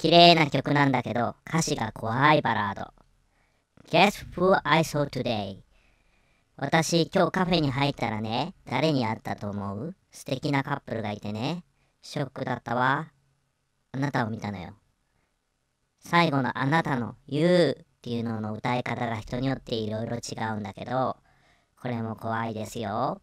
綺麗な曲なんだけど歌詞が怖いバラード。Guess who I saw today? 私今日カフェに入ったらね、誰に会ったと思う素敵なカップルがいてね。ショックだったわ。あなたを見たのよ。最後のあなたの You っていうのの歌い方が人によっていろいろ違うんだけど、これも怖いですよ。